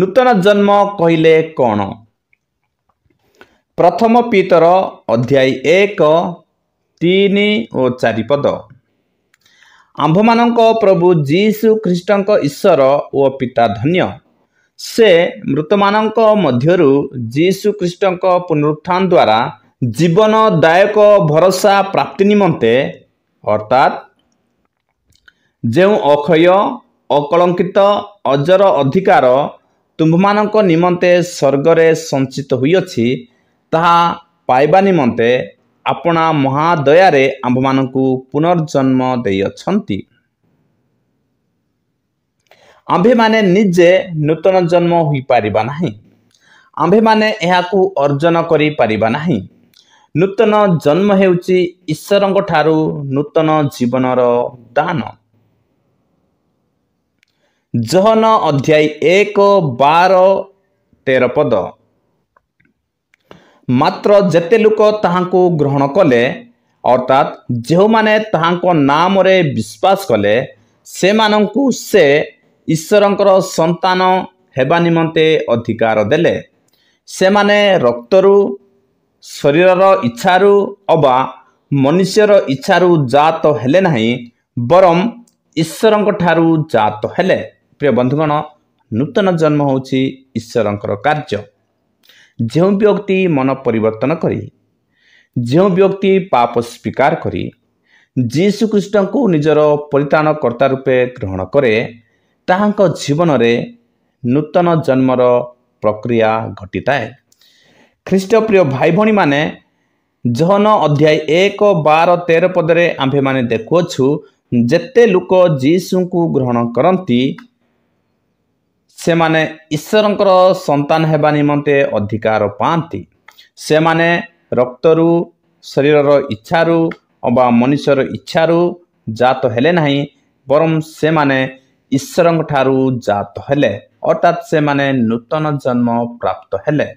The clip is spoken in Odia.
ନୂତନ ଜନ୍ମ କହିଲେ କ'ଣ ପ୍ରଥମ ପିତର ଅଧ୍ୟାୟୀ ଏକ ତିନି ଓ ଚାରିପଦ ଆମ୍ଭମାନଙ୍କ ପ୍ରଭୁ ଯୀଶୁ ଖ୍ରୀଷ୍ଟଙ୍କ ଈଶ୍ୱର ଓ ପିତା ଧନ୍ୟ ସେ ମୃତମାନଙ୍କ ମଧ୍ୟରୁ ଯୀଶୁ ଖ୍ରୀଷ୍ଟଙ୍କ ପୁନରୁତ୍ଥାନ ଦ୍ୱାରା ଜୀବନଦାୟକ ଭରସା ପ୍ରାପ୍ତି ନିମନ୍ତେ ଅର୍ଥାତ୍ ଯେଉଁ ଅକ୍ଷୟ ଅକଳଙ୍କିତ ଅଜର ଅଧିକାର ତୁମ୍ଭମାନଙ୍କ ନିମନ୍ତେ ସ୍ୱର୍ଗରେ ସଞ୍ଚିତ ହୋଇଅଛି ତାହା ପାଇବା ନିମନ୍ତେ ଆପଣା ମହାଦୟାରେ ଆମ୍ଭମାନଙ୍କୁ ପୁନର୍ଜନ୍ମ ଦେଇଅଛନ୍ତି ଆମ୍ଭେମାନେ ନିଜେ ନୂତନ ଜନ୍ମ ହୋଇପାରିବା ନାହିଁ ଆମ୍ଭେମାନେ ଏହାକୁ ଅର୍ଜନ କରିପାରିବା ନାହିଁ ନୂତନ ଜନ୍ମ ହେଉଛି ଈଶ୍ୱରଙ୍କ ଠାରୁ ନୂତନ ଜୀବନର ଦାନ ଜହନ ଅଧ୍ୟାୟ ଏକ ବାର ତେର ପଦ ମାତ୍ର ଯେତେ ଲୋକ ତାହାଙ୍କୁ ଗ୍ରହଣ କଲେ ଅର୍ଥାତ୍ ଯେଉଁମାନେ ତାହାଙ୍କ ନାମରେ ବିଶ୍ୱାସ କଲେ ସେମାନଙ୍କୁ ସେ ଈଶ୍ୱରଙ୍କର ସନ୍ତାନ ହେବା ନିମନ୍ତେ ଅଧିକାର ଦେଲେ ସେମାନେ ରକ୍ତରୁ ଶରୀରର ଇଚ୍ଛାରୁ ଅବା ମନୁଷ୍ୟର ଇଚ୍ଛାରୁ ଜାତ ହେଲେ ନାହିଁ ବରଂ ଈଶ୍ୱରଙ୍କ ଠାରୁ ଜାତ ହେଲେ ପ୍ରିୟ ବନ୍ଧୁଗଣ ନୂତନ ଜନ୍ମ ହେଉଛି ଈଶ୍ୱରଙ୍କର କାର୍ଯ୍ୟ ଯେଉଁ ବ୍ୟକ୍ତି ମନ ପରିବର୍ତ୍ତନ କରି ଯେଉଁ ବ୍ୟକ୍ତି ପାପ ସ୍ୱୀକାର କରି ଯୀଶୁ ଖ୍ରୀଷ୍ଟଙ୍କୁ ନିଜର ପରିତାଣକର୍ତ୍ତା ରୂପେ ଗ୍ରହଣ କରେ ତାହାଙ୍କ ଜୀବନରେ ନୂତନ ଜନ୍ମର ପ୍ରକ୍ରିୟା ଘଟିଥାଏ ଖ୍ରୀଷ୍ଟପ୍ରିୟ ଭାଇ ଭଉଣୀମାନେ ଜହନ ଅଧ୍ୟାୟ ଏକ ବାର ତେର ପଦରେ ଆମ୍ଭେମାନେ ଦେଖୁଅଛୁ ଯେତେ ଲୋକ ଯୀଶୁଙ୍କୁ ଗ୍ରହଣ କରନ୍ତି ସେମାନେ ଈଶ୍ୱରଙ୍କର ସନ୍ତାନ ହେବା ନିମନ୍ତେ ଅଧିକାର ପାଆନ୍ତି ସେମାନେ ରକ୍ତରୁ ଶରୀରର ଇଚ୍ଛାରୁ ଅବା ମନୁଷ୍ୟର ଇଚ୍ଛାରୁ ଜାତ ହେଲେ ନାହିଁ ବରଂ ସେମାନେ ଈଶ୍ୱରଙ୍କ ଠାରୁ ଜାତ ହେଲେ ଅର୍ଥାତ୍ ସେମାନେ ନୂତନ ଜନ୍ମ ପ୍ରାପ୍ତ ହେଲେ